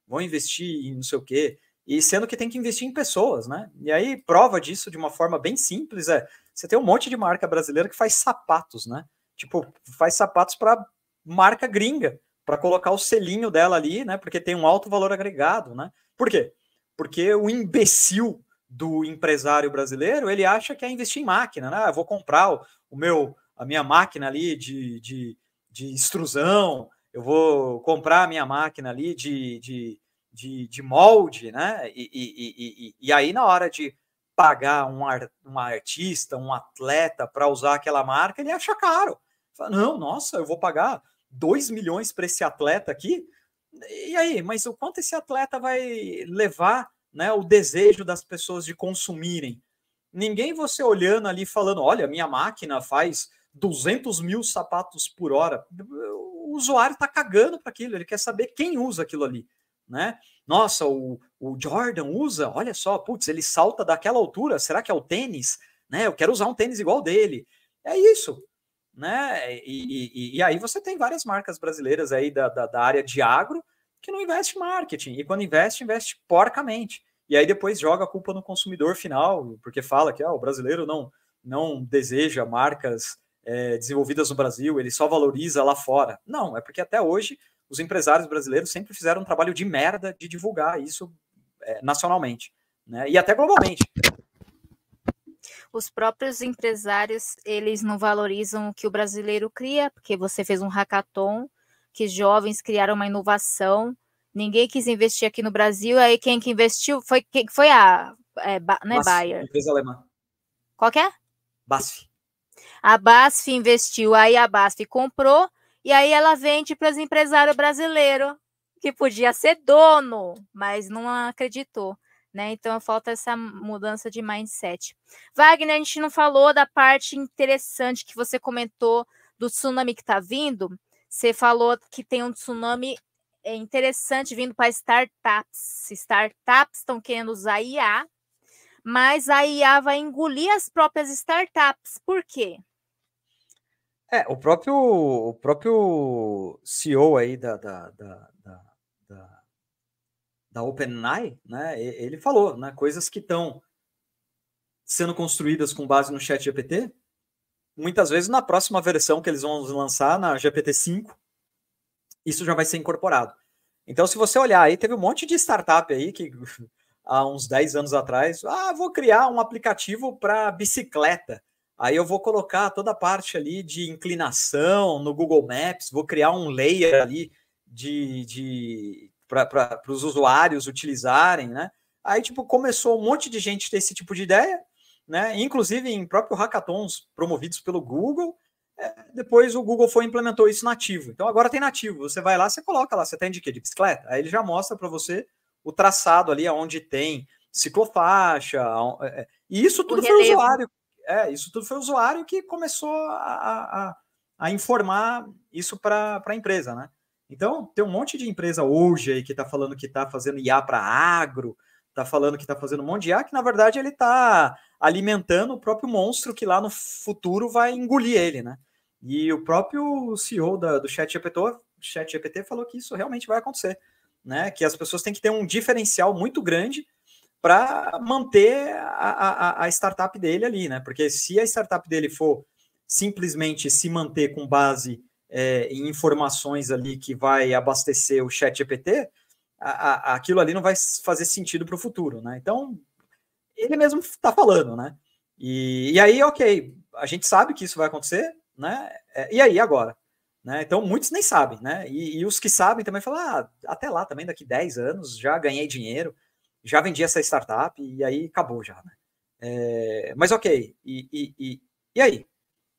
vou investir em não sei o quê. E sendo que tem que investir em pessoas, né? E aí, prova disso de uma forma bem simples é: você tem um monte de marca brasileira que faz sapatos, né? Tipo, faz sapatos para marca gringa para colocar o selinho dela ali, né? Porque tem um alto valor agregado, né? Por quê? Porque o imbecil do empresário brasileiro ele acha que é investir em máquina, né? Ah, eu vou comprar o, o meu, a minha máquina ali de, de, de extrusão, eu vou comprar a minha máquina ali de, de, de, de molde, né? E, e, e, e, aí, na hora de pagar um, ar, um artista, um atleta para usar aquela marca, ele acha caro. Fala, não, nossa, eu vou pagar 2 milhões para esse atleta aqui. E aí, mas o quanto esse atleta vai levar né, o desejo das pessoas de consumirem? Ninguém você olhando ali falando, olha, minha máquina faz 200 mil sapatos por hora. O usuário está cagando para aquilo, ele quer saber quem usa aquilo ali. Né? Nossa, o, o Jordan usa, olha só, putz, ele salta daquela altura, será que é o tênis? Né? Eu quero usar um tênis igual dele. É isso né? E, e, e, aí você tem várias marcas brasileiras aí da, da, da, área de agro que não investe marketing, e quando investe, investe porcamente. E aí depois joga a culpa no consumidor final, porque fala que ah, o brasileiro não, não deseja marcas é, desenvolvidas no Brasil, ele só valoriza lá fora. Não, é porque até hoje os empresários brasileiros sempre fizeram um trabalho de merda de divulgar isso é, nacionalmente. Né? E até globalmente os próprios empresários, eles não valorizam o que o brasileiro cria, porque você fez um hackathon, que jovens criaram uma inovação, ninguém quis investir aqui no Brasil, aí quem que investiu foi, quem, foi a é, né, Basf, Bayer. Empresa alemã. Qual que é? Basf. A Basf investiu, aí a Basf comprou, e aí ela vende para os empresários brasileiros, que podia ser dono, mas não acreditou. Né? Então falta essa mudança de mindset. Wagner, a gente não falou da parte interessante que você comentou do tsunami que está vindo. Você falou que tem um tsunami é, interessante vindo para startups. Startups estão querendo usar IA, mas a IA vai engolir as próprias startups. Por quê? É, o próprio, o próprio CEO aí da, da, da da OpenAI, né, ele falou, né, coisas que estão sendo construídas com base no chat GPT, muitas vezes na próxima versão que eles vão lançar, na GPT-5, isso já vai ser incorporado. Então, se você olhar aí, teve um monte de startup aí que há uns 10 anos atrás, ah, vou criar um aplicativo para bicicleta. Aí eu vou colocar toda a parte ali de inclinação no Google Maps, vou criar um layer ali de, de para os usuários utilizarem, né? Aí, tipo, começou um monte de gente ter esse tipo de ideia, né? Inclusive em próprios hackathons promovidos pelo Google. É, depois o Google foi implementou isso nativo. Então agora tem nativo. Você vai lá, você coloca lá, você tem de quê? De bicicleta? Aí ele já mostra para você o traçado ali onde tem ciclofaixa. É, é, e isso tudo o foi relevo. usuário. É, isso tudo foi usuário que começou a, a, a informar isso para a empresa, né? Então, tem um monte de empresa hoje aí que está falando que está fazendo IA para agro, está falando que está fazendo um monte de IA, que na verdade ele está alimentando o próprio monstro que lá no futuro vai engolir ele, né? E o próprio CEO da, do ChatGPT Chat GPT falou que isso realmente vai acontecer, né? Que as pessoas têm que ter um diferencial muito grande para manter a, a, a startup dele ali, né? Porque se a startup dele for simplesmente se manter com base é, em informações ali que vai abastecer o chat GPT, a, a, aquilo ali não vai fazer sentido para o futuro, né? Então, ele mesmo está falando, né? E, e, aí, ok, a gente sabe que isso vai acontecer, né? É, e aí, agora? Né? Então, muitos nem sabem, né? E, e os que sabem também falam, ah, até lá também, daqui 10 anos, já ganhei dinheiro, já vendi essa startup, e aí acabou já, né? É, mas ok, e, e, e, e aí?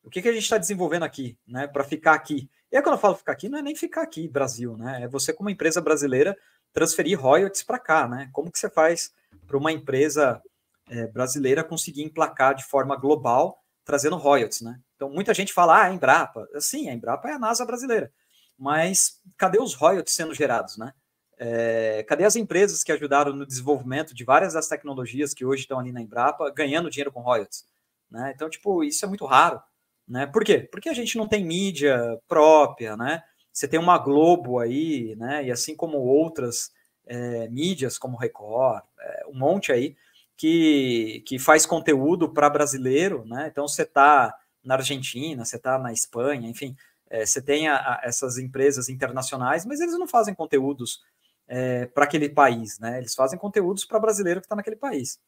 o que, que a gente está desenvolvendo aqui, né, para ficar aqui. E aí, quando eu falo ficar aqui, não é nem ficar aqui, Brasil, né? É você, como empresa brasileira, transferir royalties para cá, né? Como que você faz para uma empresa é, brasileira conseguir emplacar de forma global, trazendo royalties, né? Então, muita gente fala, ah, a Embrapa. Sim, a Embrapa é a NASA brasileira. Mas cadê os royalties sendo gerados, né? É, cadê as empresas que ajudaram no desenvolvimento de várias das tecnologias que hoje estão ali na Embrapa, ganhando dinheiro com royalties? Né? Então, tipo, isso é muito raro. Né? Por quê? Porque a gente não tem mídia própria, né? Você tem uma Globo aí, né? E assim como outras é, mídias, como Record, é, um monte aí, que, que faz conteúdo para brasileiro, né? Então você está na Argentina, você está na Espanha, enfim, é, você tem a, a, essas empresas internacionais, mas eles não fazem conteúdos é, para aquele país, né? Eles fazem conteúdos para brasileiro que está naquele país.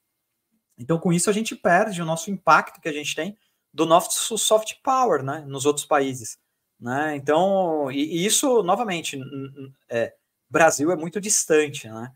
Então, com isso, a gente perde o nosso impacto que a gente tem do nosso soft power, né, nos outros países, né? Então, e, e isso novamente, é, Brasil é muito distante, né?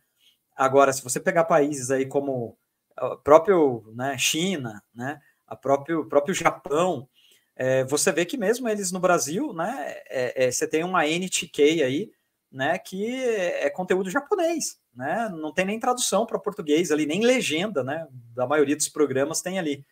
Agora, se você pegar países aí como a ah, próprio, né, China, né, a próprio próprio Japão, é, você vê que mesmo eles no Brasil, né, é, é, você tem uma NTK aí, né, que é conteúdo japonês, né, não tem nem tradução para português ali, nem legenda, né, da maioria dos programas tem ali.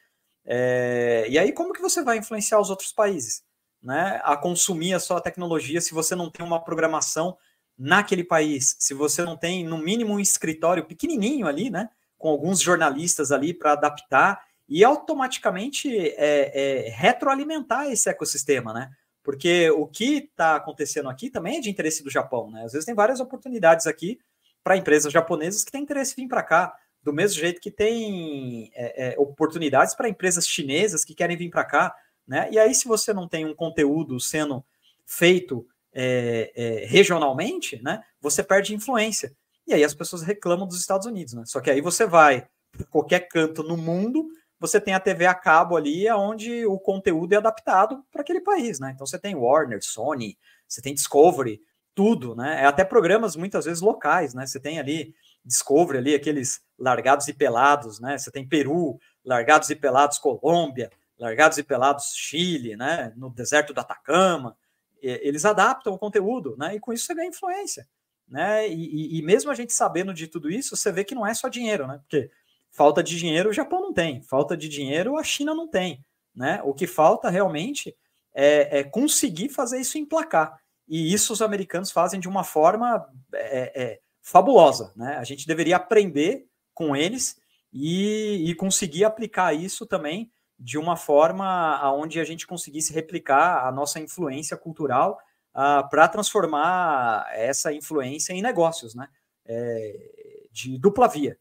É, e aí, como que você vai influenciar os outros países né, a consumir a sua tecnologia se você não tem uma programação naquele país? Se você não tem, no mínimo, um escritório pequenininho ali, né, com alguns jornalistas ali para adaptar e automaticamente é, é, retroalimentar esse ecossistema, né? Porque o que está acontecendo aqui também é de interesse do Japão, né? Às vezes tem várias oportunidades aqui para empresas japonesas que têm interesse em vir para cá do mesmo jeito que tem é, é, oportunidades para empresas chinesas que querem vir para cá, né? E aí, se você não tem um conteúdo sendo feito é, é, regionalmente, né? Você perde influência. E aí as pessoas reclamam dos Estados Unidos, né? Só que aí você vai para qualquer canto no mundo, você tem a TV a cabo ali, é onde o conteúdo é adaptado para aquele país, né? Então você tem Warner, Sony, você tem Discovery, tudo, né? É até programas muitas vezes locais, né? Você tem ali Discovery ali, aqueles largados e pelados, né? Você tem Peru, largados e pelados Colômbia, largados e pelados Chile, né? No deserto do Atacama. Eles adaptam o conteúdo, né? E com isso você ganha influência, né? E, e, e mesmo a gente sabendo de tudo isso, você vê que não é só dinheiro, né? Porque falta de dinheiro o Japão não tem, falta de dinheiro a China não tem, né? O que falta realmente é, é conseguir fazer isso emplacar. E isso os americanos fazem de uma forma é, é, fabulosa. Né? A gente deveria aprender com eles e, e conseguir aplicar isso também de uma forma onde a gente conseguisse replicar a nossa influência cultural uh, ah, para transformar essa influência em negócios, né? É, de dupla via,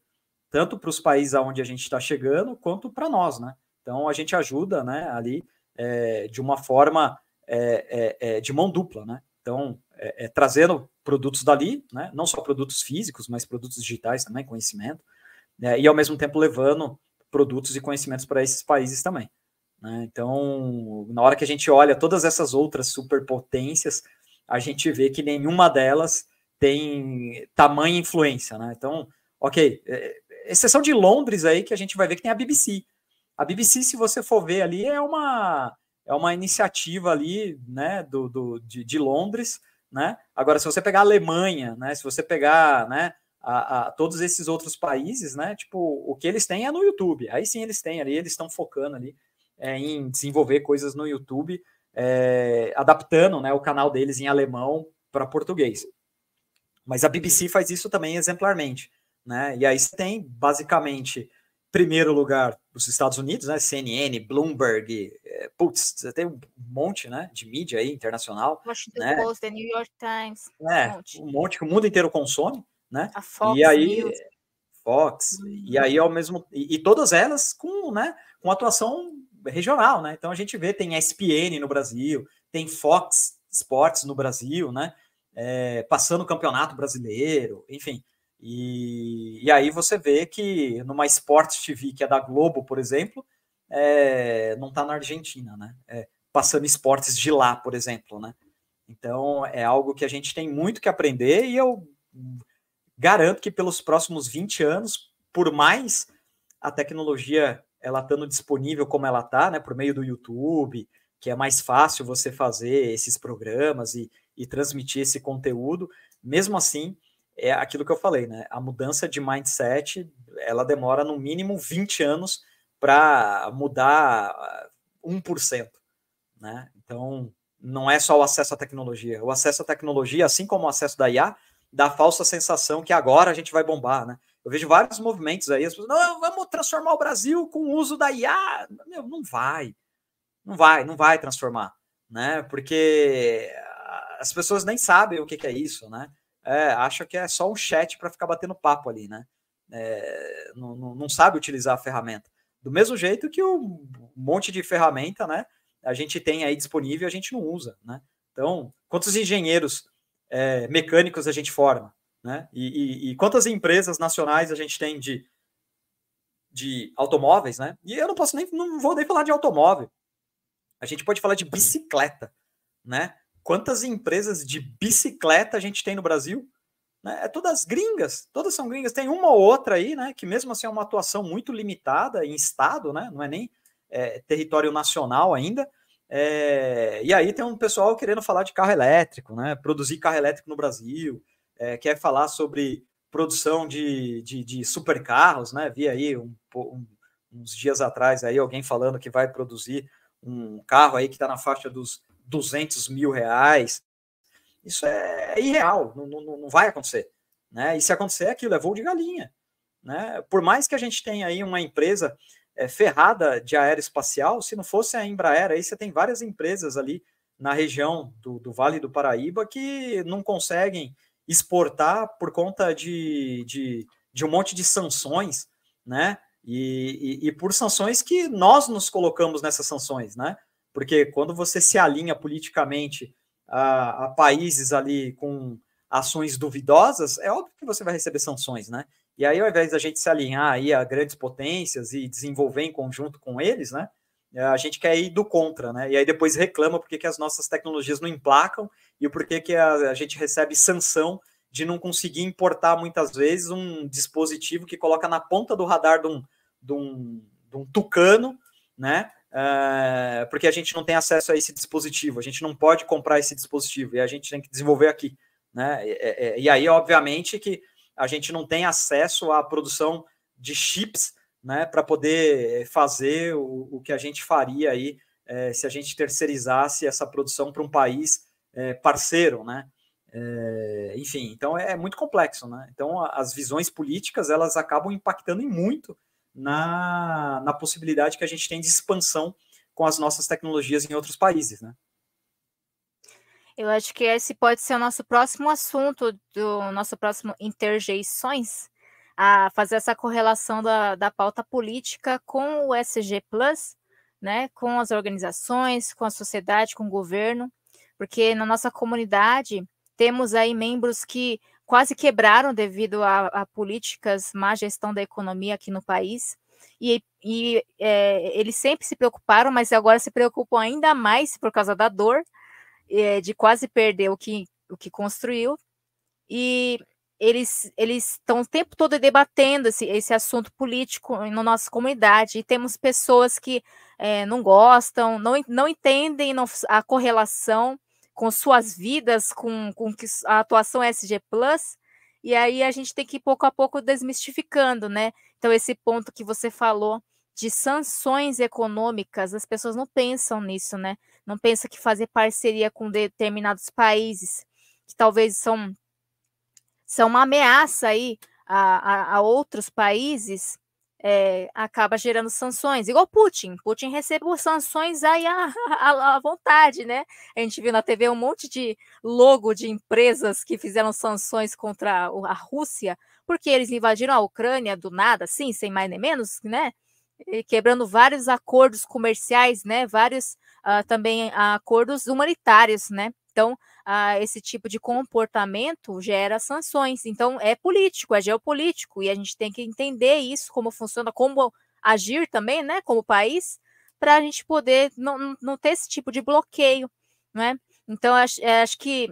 tanto para os países aonde a gente está chegando, quanto para nós, né? Então a gente ajuda, né? Ali é, de uma forma é, é, é de mão dupla, né? Então é, trazendo produtos dali, né? não só produtos físicos, mas produtos digitais também, conhecimento, né? e ao mesmo tempo levando produtos e conhecimentos para esses países também. Né? Então, na hora que a gente olha todas essas outras superpotências, a gente vê que nenhuma delas tem tamanha influência. Né? Então, ok, é, é exceção de Londres aí, que a gente vai ver que tem a BBC. A BBC, se você for ver ali, é uma, é uma iniciativa ali né, do, do de, de Londres, né? Agora, se você pegar a Alemanha, né, se você pegar né, a, a, todos esses outros países, né, tipo, o que eles têm é no YouTube. Aí sim eles têm ali, eles estão focando ali é, em desenvolver coisas no YouTube, é, adaptando né, o canal deles em alemão para português. Mas a BBC faz isso também exemplarmente. Né? E aí você tem, basicamente, primeiro lugar, os Estados Unidos, né, CNN, Bloomberg, putz, você tem um monte, né, de mídia aí internacional, Washington né? Post, The New York Times, é, um, monte. um monte que o mundo inteiro consome, né? A Fox e aí News. Fox e aí uhum. ao mesmo e, e, todas elas com, né, com atuação regional, né? Então a gente vê tem ESPN no Brasil, tem Fox Sports no Brasil, né? É, passando o campeonato brasileiro, enfim. E, e aí você vê que numa Sports TV que é da Globo, por exemplo, é, não está na Argentina, né? É, passando esportes de lá, por exemplo, né? Então é algo que a gente tem muito que aprender e eu garanto que pelos próximos 20 anos, por mais a tecnologia ela estando disponível como ela está, né, por meio do YouTube, que é mais fácil você fazer esses programas e, e transmitir esse conteúdo, mesmo assim, é aquilo que eu falei, né? A mudança de mindset, ela demora no mínimo 20 anos para mudar 1%. Ah, né? Então, não é só o acesso à tecnologia. O acesso à tecnologia, assim como o acesso da IA, dá a falsa sensação que agora a gente vai bombar. Né? Eu vejo vários movimentos aí, as pessoas, não, vamos transformar o Brasil com o uso da IA. Meu, não vai. Não vai, não vai transformar. Né? Porque ah, as pessoas nem sabem o que, que é isso, né? É, acham que é só um chat para ficar batendo papo ali, né? É, não, não, não sabe utilizar a ferramenta. Do mesmo jeito que um monte de ferramenta, né? A gente tem aí disponível, a gente não usa, né? Então, quantos engenheiros é, mecânicos a gente forma, né? E, e, e, quantas empresas nacionais a gente tem de, de automóveis, né? E eu não posso nem, não vou nem falar de automóvel. A gente pode falar de bicicleta, né? Quantas empresas de bicicleta a gente tem no Brasil? Né? É todas gringas, todas são gringas. Tem uma ou outra aí, né? Que mesmo assim é uma atuação muito limitada em estado, né? Não é nem é, território nacional ainda. É, e aí tem um pessoal querendo falar de carro elétrico, né? Produzir carro elétrico no Brasil, é, quer falar sobre produção de, de, de supercarros, né? Vi aí um, um, uns dias atrás aí alguém falando que vai produzir um carro aí que está na faixa dos 200 mil reais. Isso é, é irreal, não, não, não vai acontecer. Né? E se acontecer é aquilo, é voo de galinha. Né? Por mais que a gente tenha aí uma empresa é, ferrada de aeroespacial, se não fosse a Embraer, aí você tem várias empresas ali na região do, do Vale do Paraíba que não conseguem exportar por conta de, de, de um monte de sanções, né? E, e, e, por sanções que nós nos colocamos nessas sanções, né? Porque quando você se alinha politicamente a, a países ali com ações duvidosas, é óbvio que você vai receber sanções, né? E aí, ao invés da gente se alinhar aí a grandes potências e desenvolver em conjunto com eles, né? Eh, a gente quer ir do contra, né? E aí depois reclama porque que as nossas tecnologias não emplacam e por que a, a gente recebe sanção de não conseguir importar muitas vezes um dispositivo que coloca na ponta do radar de um, de um, de um tucano, né? Ah, porque a gente não tem acesso a esse dispositivo, a gente não pode comprar esse dispositivo e a gente tem que desenvolver aqui. Né? E, e, é, é, e aí, obviamente, que a gente não tem acesso à produção de chips né, para poder eh, fazer o, o, que a gente faria aí é, se a gente terceirizasse essa produção para um país é, parceiro, né? É, enfim, então é, é muito complexo, né? Então as visões políticas elas acabam impactando em muito na, na possibilidade que a gente tem de expansão com as nossas tecnologias em outros países, né? Eu acho que esse pode ser o nosso próximo assunto do nosso próximo interjeições, a fazer essa correlação da, da pauta política com o SG Plus, né, com as organizações, com a sociedade, com o governo, porque na nossa comunidade temos aí membros que quase quebraram devido a, a, políticas, má gestão da economia aqui no país. E, e é, eles sempre se preocuparam, mas agora se preocupam ainda mais por causa da dor, é, de quase perder o que, o que construiu. E eles eles estão o tempo todo debatendo esse, esse assunto político na nossa comunidade e temos pessoas que é, não gostam, não, não entendem a correlação com suas vidas, com, com a atuação é SG Plus, e aí a gente tem que ir pouco a pouco desmistificando, né? Então, esse ponto que você falou de sanções econômicas, as pessoas não pensam nisso, né? Não pensam que fazer parceria com determinados países que talvez são, são uma ameaça aí a, a, a outros países é, acaba gerando sanções, igual Putin. Putin recebe sanções aí à, à, à, vontade, né? A gente viu na TV um monte de logo de empresas que fizeram sanções contra a Rússia, porque eles invadiram a Ucrânia do nada, assim, sem mais nem menos, né? E quebrando vários acordos comerciais, né? Vários uh, também ah, acordos humanitários, né? Então, a esse tipo de comportamento gera sanções. Então, é político, é geopolítico, e a gente tem que entender isso, como funciona, como agir também, né, como país, para a gente poder não, não ter esse tipo de bloqueio, né? Então, acho, acho que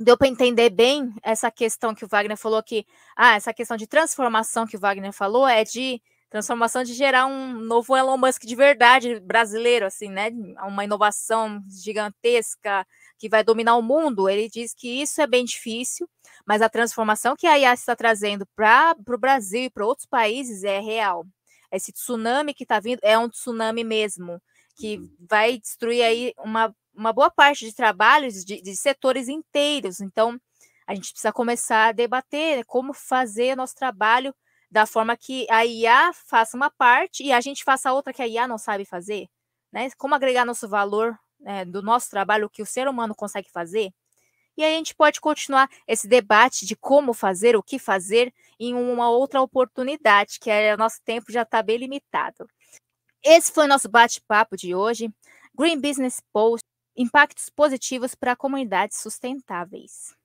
deu para entender bem essa questão que o Wagner falou que ah, essa questão de transformação que o Wagner falou é de transformação de gerar um novo Elon Musk de verdade brasileiro, assim, né? Uma inovação gigantesca que vai dominar o mundo. Ele diz que isso é bem difícil, mas a transformação que a IA está trazendo para o Brasil e para outros países é real. Esse tsunami que está vindo é um tsunami mesmo, que uhum. vai destruir aí uma, uma boa parte de trabalhos de, de setores inteiros. Então, a gente precisa começar a debater como fazer nosso trabalho da forma que a IA faça uma parte e a gente faça outra que a IA não sabe fazer, né? Como agregar nosso valor né, do nosso trabalho, o que o ser humano consegue fazer? E aí a gente pode continuar esse debate de como fazer, o que fazer, em uma outra oportunidade, que é, o nosso tempo já está bem limitado. Esse foi nosso bate-papo de hoje. Green Business Post, impactos positivos para comunidades sustentáveis.